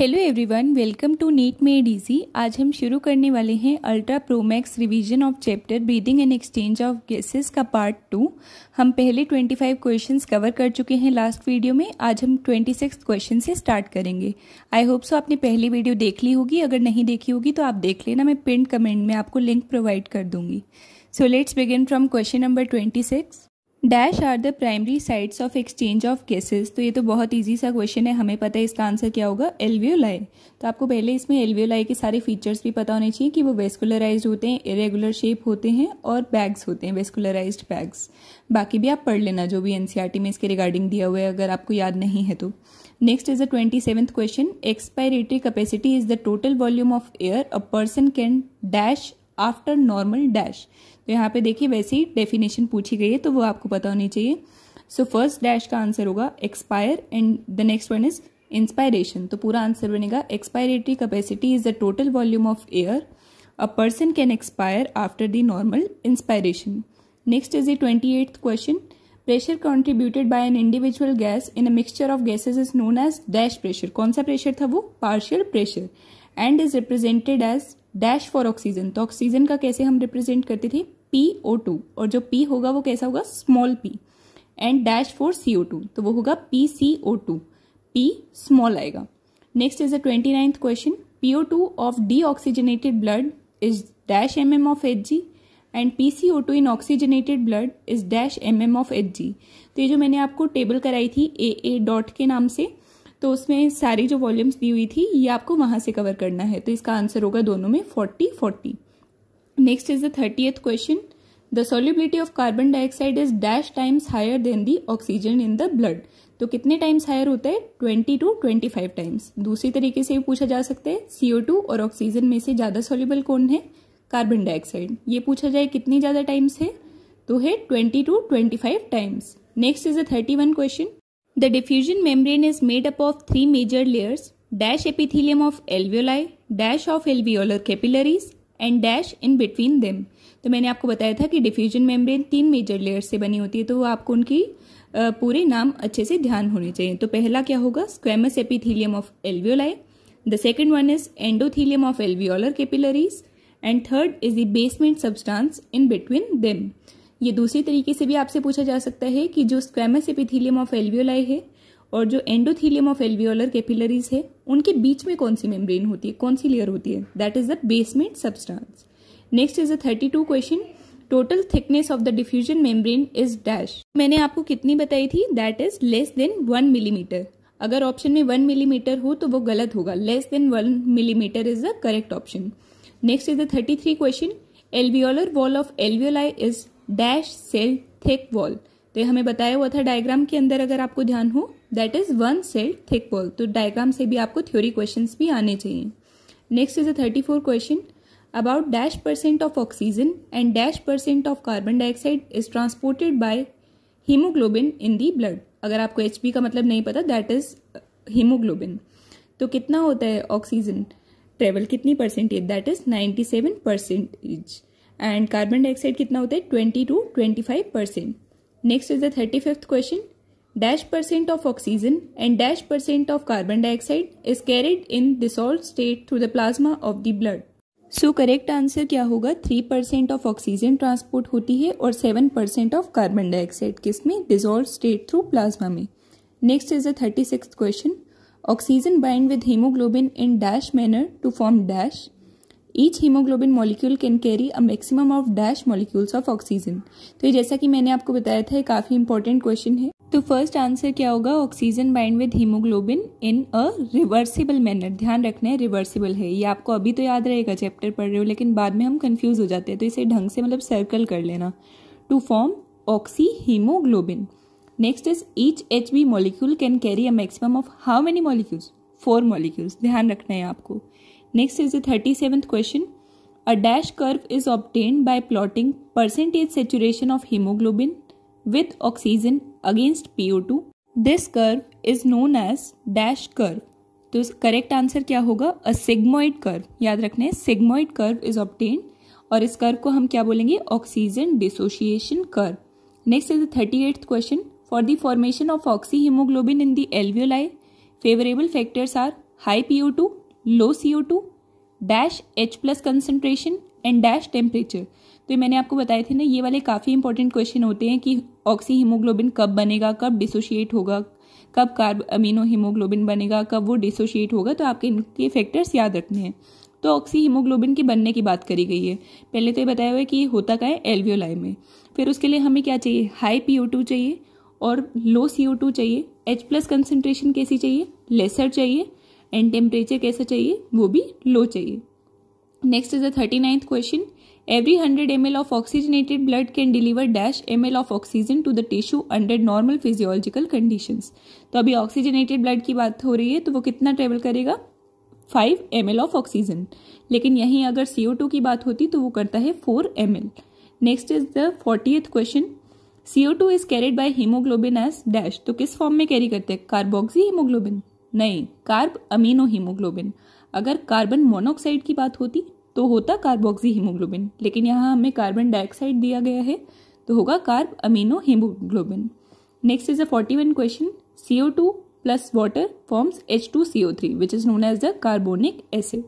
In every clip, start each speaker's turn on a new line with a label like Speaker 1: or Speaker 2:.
Speaker 1: Hello everyone welcome to NEET made easy आज हम शुरू करने वाले हैं ultra pro max revision of chapter breathing and exchange of gases का पार्ट टू हम पहले 25 क्वेश्चंस कवर कर चुके हैं लास्ट वीडियो में आज हम 26 क्वेश्चन से स्टार्ट करेंगे आई होप सो आपने पहली वीडियो देख ली होगी अगर नहीं देखी होगी तो आप देख लेना मैं पिंड कमेंट में आपको लिंक प्रोवाइड कर दूंगी so let's begin from question number twenty six dash are the primary sites of exchange of gases तो ये तो बहुत इजी सा क्वेश्चन है हमें पता है इसका आंसर क्या होगा एलवीओलाई तो आपको पहले इसमें एलवीओलाई के सारे फीचर्स भी पता होने चाहिए कि वो वेस्कुलराइज होते हैं इरेगुलर शेप होते हैं और बैग्स होते हैं वेस्कुलराइज बैग्स बाकी भी आप पढ़ लेना जो भी एनसीआरटी e में इसके रिगार्डिंग दिया हुआ है अगर आपको याद नहीं है तो next is the twenty seventh question expiratory capacity is the total volume of air a person can dash after normal dash तो यहाँ पे देखिए वैसे ही डेफिनेशन पूछी गई है तो वो आपको पता होनी चाहिए सो फर्स्ट डैश का आंसर होगा expire and the next one is inspiration तो पूरा आंसर बनेगा expiratory capacity is the total volume of air a person can expire after the normal inspiration next is the twenty eighth question pressure contributed by an individual gas in a mixture of gases is known as dash pressure कौन सा प्रेशर था वो partial pressure and is represented as dash for oxygen तो oxygen का कैसे हम represent करते थे पी ओ टू और जो पी होगा वो कैसा होगा small p and dash for C O two तो वो होगा p C O two p small आएगा next is the twenty ninth question p O two of deoxygenated blood is dash m m of H g and p C O two in oxygenated blood is dash m m of H g तो ये जो मैंने आपको table कराई थी ए ए dot के नाम से तो उसमें सारी जो वॉल्यूम्स दी हुई थी ये आपको वहाँ से कवर करना है तो इसका आंसर होगा दोनों में forty forty next is the thirty question the solubility of carbon dioxide is dash times higher than the oxygen in the blood तो कितने टाइम्स हायर होता है twenty two twenty five times दूसरी तरीके से भी पूछा जा सकता है सीओ टू और ऑक्सीजन में से ज़्यादा सोल्यूबल कौन है कार्बन डाइऑक्साइड ये पूछा जाए कितनी ज़्यादा टाइम्स है तो है twenty two twenty five times next is a thirty one question The diffusion membrane is made up of three major layers dash epithelium of alveoli, dash of alveolar capillaries and dash in between them. तो मैंने आपको बताया था कि diffusion membrane तीन major layers से बनी होती है तो आपको उनकी पूरे नाम अच्छे से ध्यान होने चाहिए तो पहला क्या होगा squamous epithelium of alveoli the second one is endothelium of alveolar capillaries and third is the basement substance in between them ये दूसरे तरीके से भी आपसे पूछा जा सकता है कि जो स्क्वेमस एपिथीलियम ऑफ एल्वियोलाई है और जो एंडोथीलियम ऑफ एल्वियोलर कैपिलरीज है उनके बीच में कौन सी मेम्ब्रेन होती है कौन सी लेयर होती है that is the basement substance next is a thirty two question total thickness of the diffusion membrane is dash मैंने आपको कितनी बताई थी that is less than one millimetre अगर ऑप्शन में वन मिलीमीटर हो तो वो गलत होगा less than one millimetre is the correct option next is the thirty three question alveolar wall of alveoli is dash cell thick wall तो ये हमें बताया हुआ था डायग्राम के अंदर अगर आपको ध्यान हो that is one cell thick wall तो डायग्राम से भी आपको थ्योरी क्वेश्चन भी आने चाहिए next is a thirty four question about dash percent of oxygen and dash percent of carbon dioxide is transported by haemoglobin in the blood अगर आपको H का मतलब नहीं पता दैट इज हीमोग्लोबिन तो कितना होता है ऑक्सीजन ट्रेवल कितनी percentage that is seven percentage and carbon dioxide कितना होता है twenty two twenty five percent next is the thirty fifth question dash percent of oxygen and dash percent of carbon dioxide is carried in dissolve state through the plasma of the blood so correct answer क्या होगा three percent of oxygen transport होती है और seven percent of carbon dioxide किस में dissolve state through plasma में next is a thirty six question oxygen bind with haemoglobin in dash manner to form dash each haemoglobin molecule can carry a maximum of dash molecules of oxygen तो ये जैसा कि मैंने आपको बताया था ये काफ़ी इंपॉर्टेंट क्वेश्चन है तो फर्स्ट आंसर क्या होगा oxygen bind with haemoglobin in a reversible manner ध्यान रखना है रिवर्सिबल है ये आपको अभी तो याद रहेगा चैप्टर पढ़ रहे हो लेकिन बाद में हम कंफ्यूज हो जाते हैं तो इसे ढंग से मतलब सर्कल कर लेना to form oxy haemoglobin next is each H B molecule can carry a maximum of how many molecules four molecules ध्यान रखना है आपको next is the thirty seventh question A dash curve is obtained by plotting percentage saturation of hemoglobin with oxygen against to this curve is known as dash curve तो correct answer क्या होगा अ sigmoid curve याद रखना है sigmoid curve is obtain और इस curve को हम क्या बोलेंगे oxygen dissociation curve next is the thirty eighth question for the formation of oxy haemoglobin in the alveoli favourable factors are high PO two low C O two dash H plus concentration and dash temperature तो ये मैंने आपको बताए थे ना ये वाले काफ़ी इंपॉर्टेंट क्वेश्चन होते हैं कि ऑक्सी हीमोग्लोबिन कब बनेगा कब डिसोशिएट होगा कब कार्ब अमीनो हीमोग्लोबिन बनेगा कब वो डिसोशिएट होगा तो आपके इनके फैक्टर्स याद रखने हैं तो ऑक्सी हीमोग्लोबिन के बनने की बात करी गई है पहले तो ये बताया हुआ है कि ये होता का है एल्वियोलाई में फिर उसके लिए हमें क्या चाहिए हाई पी चाहिए और लो सी चाहिए एच प्लस कंसनट्रेशन कैसी चाहिए लेसर चाहिए एंड टेम्परेचर कैसा चाहिए वो भी लो चाहिए next is the thirty ninth question every hundred M L of oxygenated blood can deliver dash M L of oxygen to the tissue under normal physiological condition तो अभी oxygenated blood की बात हो रही है तो वो कितना ट्रेवल करेगा five M L of oxygen लेकिन यहीं अगर टू की बात होती तो वो करता है four M L next is the eighth question CO two is carried by haemoglobin as dash तो किस फॉर्म में कैरी करते हैं कार्बोक्सी हीमोग्लोबिन नहीं कार्ब अमीनो हीमोग्लोबिन अगर कार्बन मोनोऑक्साइड की बात होती तो होता कार्बोक्सी हीमोग्लोबिन लेकिन यहाँ हमें कार्बन डाइऑक्साइड दिया गया है तो होगा carb amino haemoglobin next is a forty one question C O two plus water forms H two C O three which is known as the carbonic acid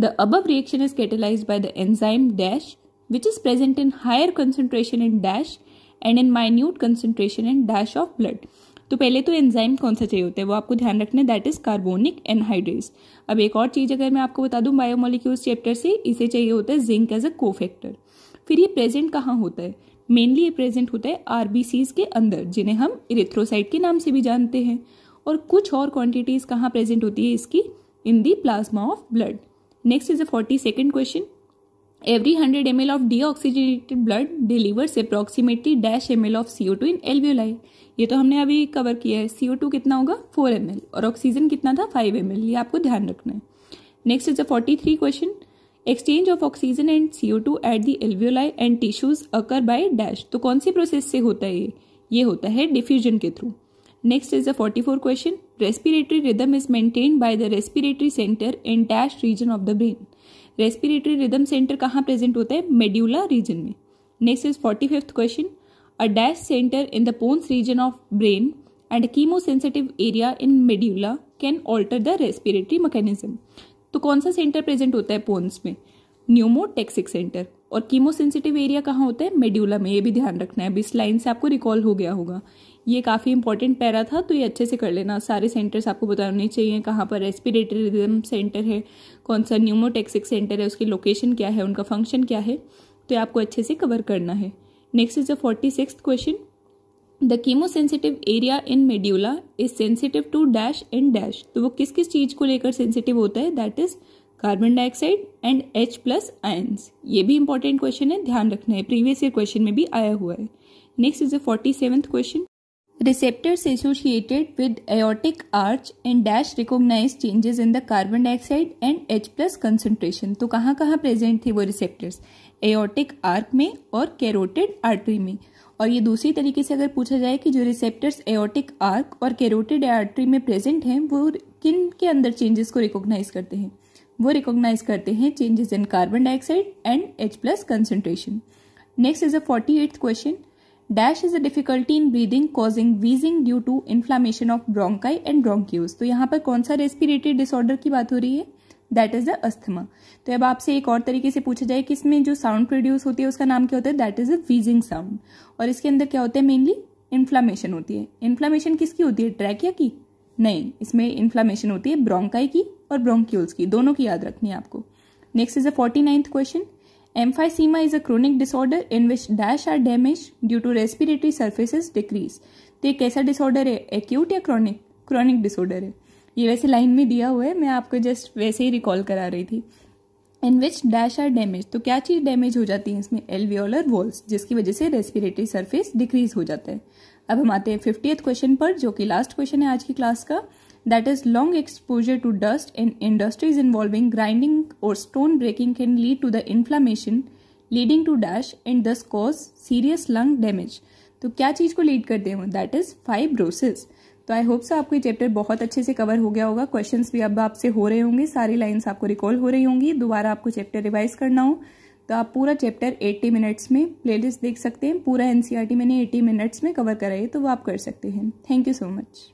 Speaker 1: the above reaction is catalyse by the enzyme dash which is present in higher concentration in dash and in minute concentration in dash of blood तो पहले तो enzyme कौन सा चाहिए होता है वो आपको ध्यान रखना है दैट इज़ कार्बोनिक एनहाइड्रेट्स अब एक और चीज़ अगर मैं आपको बता दूँ बायोमोलिक्यूल्स चैप्टर से इसे चाहिए होता है जिंक एज अ कोफैक्टर फिर ये प्रेजेंट कहाँ होता है मेनली ये प्रेजेंट होता है आर के अंदर जिन्हें हम इरेथ्रोसाइट के नाम से भी जानते हैं और कुछ और क्वांटिटीज़ कहाँ प्रेजेंट होती है इसकी in the plasma of blood next is a forty second question every hundred M every 100 ml of deoxygenated blood delivers approximately dash ml of two in alveoli ये तो हमने अभी कवर किया है टू कितना होगा एम एल और oxygen कितना था फाइव एम एल ये आपको ध्यान रखना है next is a forty three question exchange of oxygen and two at the alveoli and tissues occur by dash तो कौन सी प्रोसेस से होता है ये ये होता है डिफ्यूजन के through next is a forty four question respiratory rhythm is maintain by the respiratory centre in dash region of the brain respiratory rhythm centre कहाँ प्रेजेंट होता है मेड्यूला रीजन में next is forty fifth question a dash centre in the pons region of brain and chemosensitive area in medulla can alter the respiratory mechanism तो कौन सा centre present होता है pons में न्यूमोटेक्सिक सेंटर और chemosensitive area कहाँ होता है मेड्यूला में ये भी ध्यान रखना है अब इस लाइन से आपको रिकॉल हो गया होगा ये काफ़ी इंपॉर्टेंट पैरा था तो ये अच्छे से कर लेना सारे सेंटर्स आपको बताने चाहिए कहाँ पर रेस्पिरेटरी रिदम सेंटर है कौन सा न्यूमोटेक्सिक सेंटर है उसकी लोकेशन क्या है उनका फंक्शन क्या है तो ये आपको अच्छे से कवर करना है next is the forty six question the chemosensitive area in medulla is sensitive to dash and dash तो वो किस किस चीज़ को लेकर सेंसिटिव होता है that is carbon dioxide and H plus ions ये भी इंपॉर्टेंट क्वेश्चन है ध्यान रखना है प्रीवियस ईयर क्वेश्चन में भी आया हुआ है next is a forty seventh question receptors associated with aortic arch and dash recognise changes in the carbon dioxide and H plus concentration तो कहाँ कहाँ प्रेजेंट थे वो रिसेप्टर्स एयोटिक आर्क में और कैरोटेड आर्टरी में और ये दूसरी तरीके से अगर पूछा जाए कि जो रिसेप्टर्स एयोटिक आर्क और कैरोटेड आर्टरी में प्रेजेंट हैं वो किन के अंदर चेंजेस को रिकॉग्नाइज करते हैं वो रिकॉग्नाइज करते हैं changes in carbon dioxide and H plus concentration next is a forty eight question dash is a difficulty in breathing causing wheezing due to inflammation of bronchi and bronchioles तो यहाँ पर कौन सा रेस्पिरेटरी डिसऑर्डर की बात हो रही है दैट इज द अस्थमा तो अब आपसे एक और तरीके से पूछा जाए कि इसमें जो साउंड प्रोड्यूस होती है उसका नाम क्या होता है that is a wheezing sound और इसके अंदर क्या होता है मेनली इन्फ्लामेशन होती है इन्फ्लामेशन किसकी होती है ट्रैकिया की नहीं इसमें इन्फ्लामेशन होती है ब्रोंकाई की और ब्रोंक्यूल्स की दोनों की याद रखनी है आपको next is a forty ninth question emphysema is a chronic disorder in which dash are damage due to respiratory surfaces decrease तो ये कैसा डिसऑर्डर है एक्यूट या क्रोनिक क्रोनिक डिसऑर्डर है ये वैसे लाइन में दिया हुआ है मैं आपको जस्ट वैसे ही रिकॉल करा रही थी in which dash are damage तो क्या चीज़ डैमेज हो जाती है इसमें एलवियोलर वॉल्स जिसकी वजह से रेस्पिरेटरी सर्फेस डिक्रीज हो जाता है अब हम आते हैं फिफ्टी क्वेश्चन पर जो कि लास्ट क्वेश्चन है आज की क्लास का that is long exposure to dust in industries involving grinding or stone breaking can lead to the inflammation leading to dash and thus cause serious lung damage तो क्या चीज़ को लीड करते हैं that is fibrosis तो I hope से आपको ये chapter बहुत अच्छे से कवर हो गया होगा क्वेश्चंस भी अब आपसे हो रहे होंगे सारी लाइंस आपको रिकॉल हो रही होंगी दोबारा आपको चैप्टर रिवाइज करना हो तो आप पूरा चैप्टर 80 मिनट्स में प्लेलिस्ट देख सकते हैं पूरा एनसीईआरटी e मैंने 80 मिनट्स में कवर है तो वो आप कर सकते हैं थैंक यू सो मच